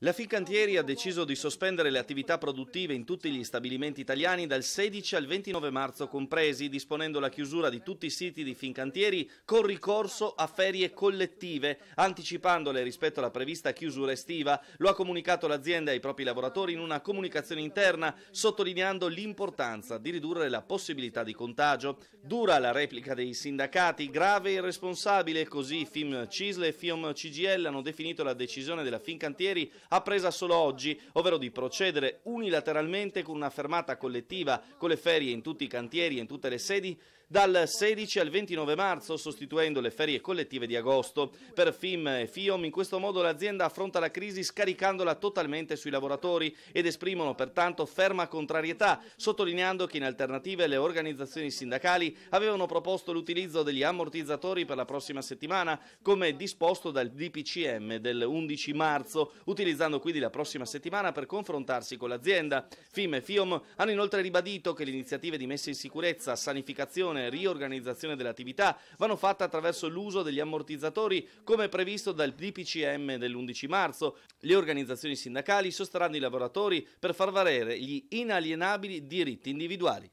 La Fincantieri ha deciso di sospendere le attività produttive in tutti gli stabilimenti italiani dal 16 al 29 marzo compresi, disponendo la chiusura di tutti i siti di Fincantieri con ricorso a ferie collettive, anticipandole rispetto alla prevista chiusura estiva. Lo ha comunicato l'azienda ai propri lavoratori in una comunicazione interna, sottolineando l'importanza di ridurre la possibilità di contagio. Dura la replica dei sindacati, grave e irresponsabile, così FIM Cisle e FIOM CGL hanno definito la decisione della Fincantieri appresa solo oggi, ovvero di procedere unilateralmente con una fermata collettiva, con le ferie in tutti i cantieri e in tutte le sedi, dal 16 al 29 marzo, sostituendo le ferie collettive di agosto. Per FIM e FIOM in questo modo l'azienda affronta la crisi scaricandola totalmente sui lavoratori ed esprimono pertanto ferma contrarietà, sottolineando che in alternative le organizzazioni sindacali avevano proposto l'utilizzo degli ammortizzatori per la prossima settimana, come disposto dal DPCM del 11 marzo, utilizzando quindi la prossima settimana per confrontarsi con l'azienda. FIM e FIOM hanno inoltre ribadito che le iniziative di messa in sicurezza, sanificazione riduzione e riorganizzazione dell'attività vanno fatte attraverso l'uso degli ammortizzatori come previsto dal DPCM dell'11 marzo. Le organizzazioni sindacali sosterranno i lavoratori per far valere gli inalienabili diritti individuali.